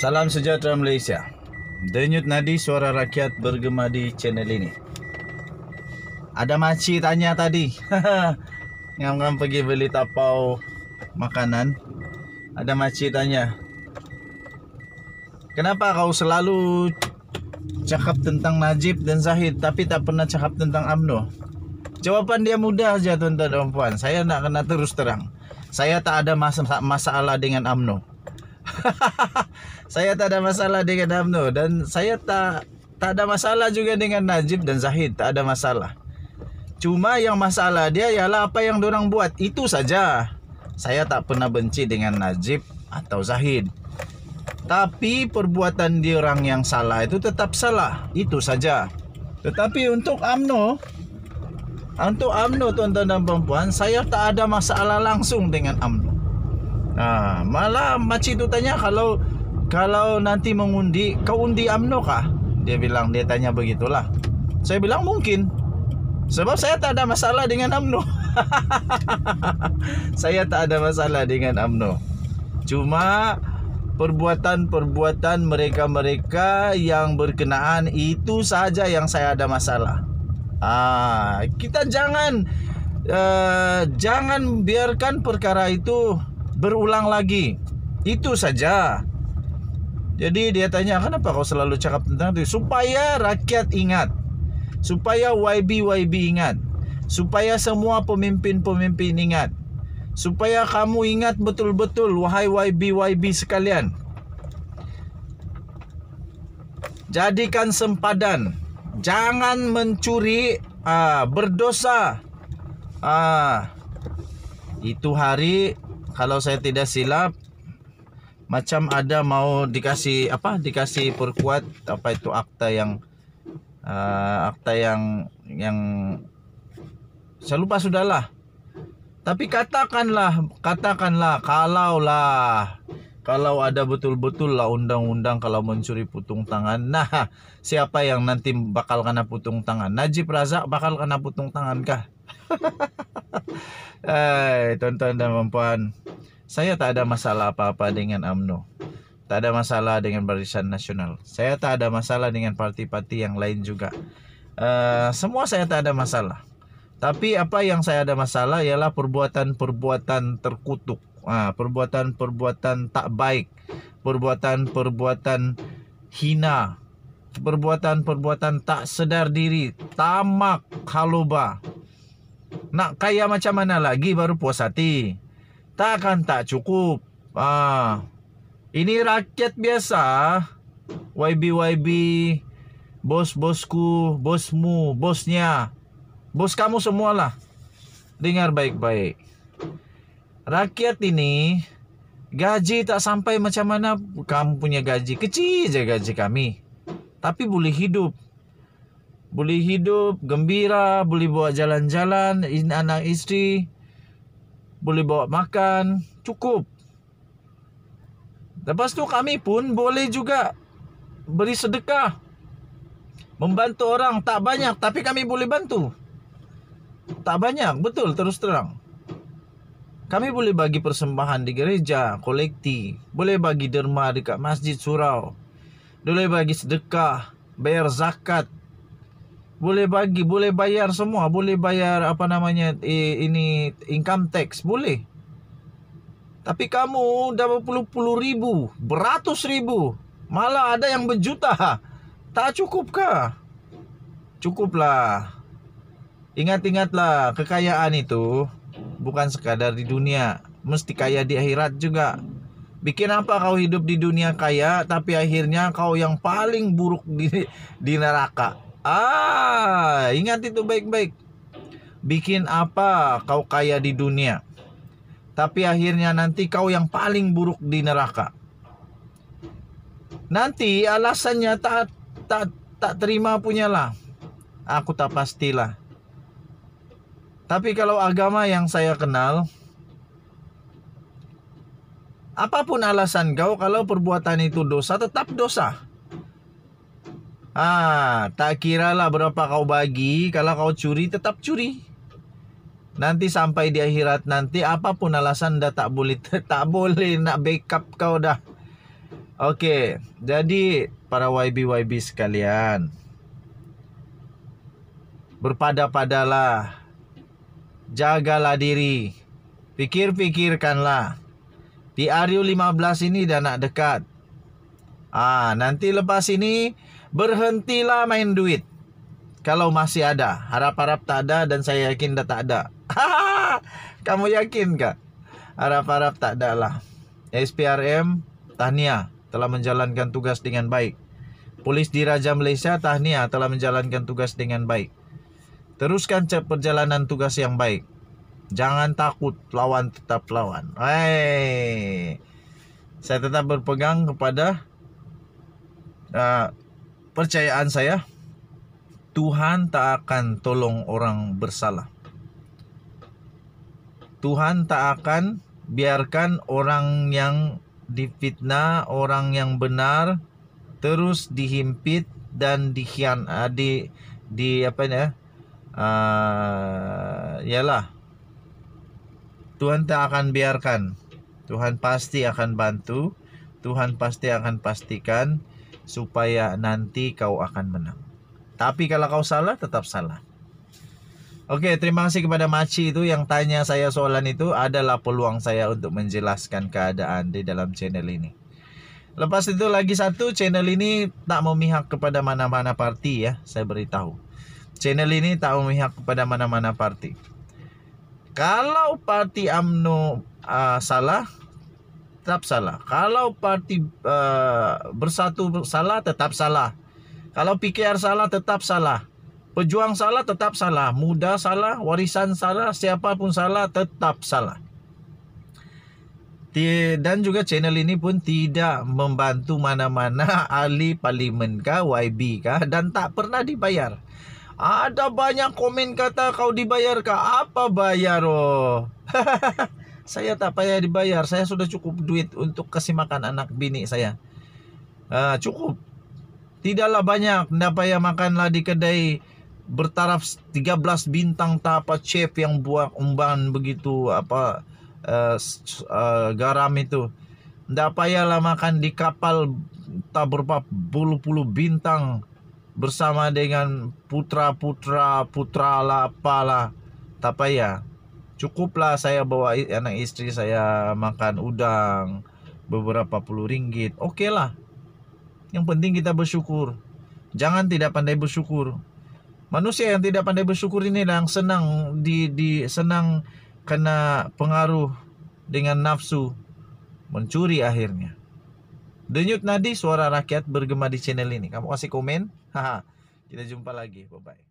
Salam sejahtera Malaysia. Denyut nadi suara rakyat bergema di channel ini. Ada makcik tanya tadi. Ngam-ngam pergi beli tapau makanan. Ada makcik tanya. Kenapa kau selalu cakap tentang Najib dan Zahid tapi tak pernah cakap tentang AMNO? Jawapan dia mudah saja tuan-tuan dan puan. Saya nak kena terus terang. Saya tak ada masalah dengan AMNO. saya tak ada masalah dengan Amno dan saya tak tak ada masalah juga dengan Najib dan Zahid, tak ada masalah. Cuma yang masalah dia ialah apa yang orang buat, itu saja. Saya tak pernah benci dengan Najib atau Zahid. Tapi perbuatan dia orang yang salah itu tetap salah, itu saja. Tetapi untuk Amno, untuk Amno tuan-tuan dan puan-puan, saya tak ada masalah langsung dengan Amno. Ah, malam makcik tu tanya kalau kalau nanti mengundi, kau undi AMNO kah? Dia bilang dia tanya begitulah. Saya bilang mungkin. Sebab saya tak ada masalah dengan AMNO. saya tak ada masalah dengan AMNO. Cuma perbuatan-perbuatan mereka-mereka yang berkenaan itu saja yang saya ada masalah. Ah, kita jangan uh, jangan biarkan perkara itu berulang lagi. Itu saja. Jadi dia tanya, kenapa kau selalu cakap tentang itu? Supaya rakyat ingat. Supaya YB-YB ingat. Supaya semua pemimpin-pemimpin ingat. Supaya kamu ingat betul-betul, wahai YB-YB sekalian. Jadikan sempadan. Jangan mencuri, ah, berdosa. Ah, itu hari kalau saya tidak silap macam ada mau dikasih apa dikasih perkuat apa itu akta yang uh, akta yang yang saya lupa sudahlah tapi katakanlah katakanlah kalaulah kalau ada betul-betul lah undang-undang kalau mencuri putung tangan nah siapa yang nanti bakal kena putung tangan Najib Razak bakal kena putung tangan kah Hai, tuan-tuan dan perempuan. Saya tak ada masalah apa-apa dengan AMNO. Tak ada masalah dengan Barisan Nasional. Saya tak ada masalah dengan parti-parti yang lain juga. Uh, semua saya tak ada masalah. Tapi apa yang saya ada masalah ialah perbuatan-perbuatan terkutuk. perbuatan-perbuatan tak baik. Perbuatan-perbuatan hina. Perbuatan-perbuatan tak sedar diri. Tamak, haluba Nak kaya macam mana lagi baru puas hati? Takkan tak cukup. Ah, ini rakyat biasa. YB-YB, bos-bosku, bosmu, bosnya, bos kamu semualah. Dengar baik-baik. Rakyat ini gaji tak sampai macam mana kamu punya gaji. Kecil aja gaji kami. Tapi boleh hidup. boleh hidup gembira, boleh buat jalan-jalan anak isteri, boleh bawa makan, cukup. Lepas tu kami pun boleh juga beri sedekah. Membantu orang tak banyak tapi kami boleh bantu. Tak banyak, betul terus terang. Kami boleh bagi persembahan di gereja, kolekti, boleh bagi derma dekat masjid surau. Boleh bagi sedekah, bayar zakat, boleh bagi boleh bayar semua boleh bayar apa namanya ini income tax boleh tapi kamu udah berpuluh-puluh ribu beratus ribu malah ada yang berjuta tak cukupkah cukuplah ingat-ingatlah kekayaan itu bukan sekadar di dunia mesti kaya di akhirat juga Bikin apa kau hidup di dunia kaya tapi akhirnya kau yang paling buruk di di neraka. Ah, ingat itu baik-baik. Bikin apa kau kaya di dunia tapi akhirnya nanti kau yang paling buruk di neraka. Nanti alasannya tak tak tak terima punyalah. Aku tak pastilah. Tapi kalau agama yang saya kenal, Apapun alasan kau, kalau perbuatan itu dosa, tetap dosa. Ah, tak kiralah berapa kau bagi, kalau kau curi, tetap curi. Nanti sampai di akhirat nanti, apapun alasan dah tak boleh, tak boleh nak backup kau dah. Oke, jadi para YB-YB sekalian, berpada-padalah, jagalah diri, pikir-pikirkanlah PRU 15 ini dah nak dekat. Ah, nanti lepas ini berhentilah main duit. Kalau masih ada, harap-harap tak ada dan saya yakin dah tak ada. Kamu yakin kah? Harap-harap tak ada lah. SPRM, tahniah telah menjalankan tugas dengan baik. Polis Diraja Malaysia, tahniah telah menjalankan tugas dengan baik. Teruskan perjalanan tugas yang baik. Jangan takut, lawan tetap lawan. Hai. Saya tetap berpegang kepada uh, percayaan saya. Tuhan tak akan tolong orang bersalah. Tuhan tak akan biarkan orang yang difitnah, orang yang benar terus dihimpit dan dikhian eh, di di apa ya? Uh, yalah Tuhan tak akan biarkan. Tuhan pasti akan bantu. Tuhan pasti akan pastikan supaya nanti kau akan menang. Tapi kalau kau salah, tetap salah. Oke, terima kasih kepada Maci itu yang tanya saya soalan itu adalah peluang saya untuk menjelaskan keadaan di dalam channel ini. Lepas itu lagi satu channel ini tak memihak kepada mana-mana parti ya, saya beritahu. Channel ini tak memihak kepada mana-mana parti. Kalau parti AMNO uh, salah, tetap salah. Kalau parti uh, bersatu salah, tetap salah. Kalau PKR salah, tetap salah. Pejuang salah, tetap salah. Muda salah, warisan salah, siapapun salah, tetap salah. Dan juga channel ini pun tidak membantu mana-mana ahli parlimen kah, YB kah dan tak pernah dibayar. Ada banyak komen kata kau dibayar kah? Apa bayar oh? saya tak payah dibayar. Saya sudah cukup duit untuk kasih makan anak bini saya. Uh, cukup. Tidaklah banyak. Tidak payah makanlah di kedai bertaraf 13 bintang tak apa chef yang buat umban begitu apa uh, uh, garam itu. Tidak payahlah makan di kapal tak berapa puluh-puluh bintang bersama dengan putra-putra putra lapala ya cukuplah saya bawa anak istri saya makan udang beberapa puluh ringgit oke okay lah yang penting kita bersyukur jangan tidak pandai bersyukur manusia yang tidak pandai bersyukur ini yang senang di, di senang kena pengaruh dengan nafsu mencuri akhirnya denyut nadi suara rakyat bergema di channel ini kamu kasih komen Haha. Kita jumpa lagi. Bye bye.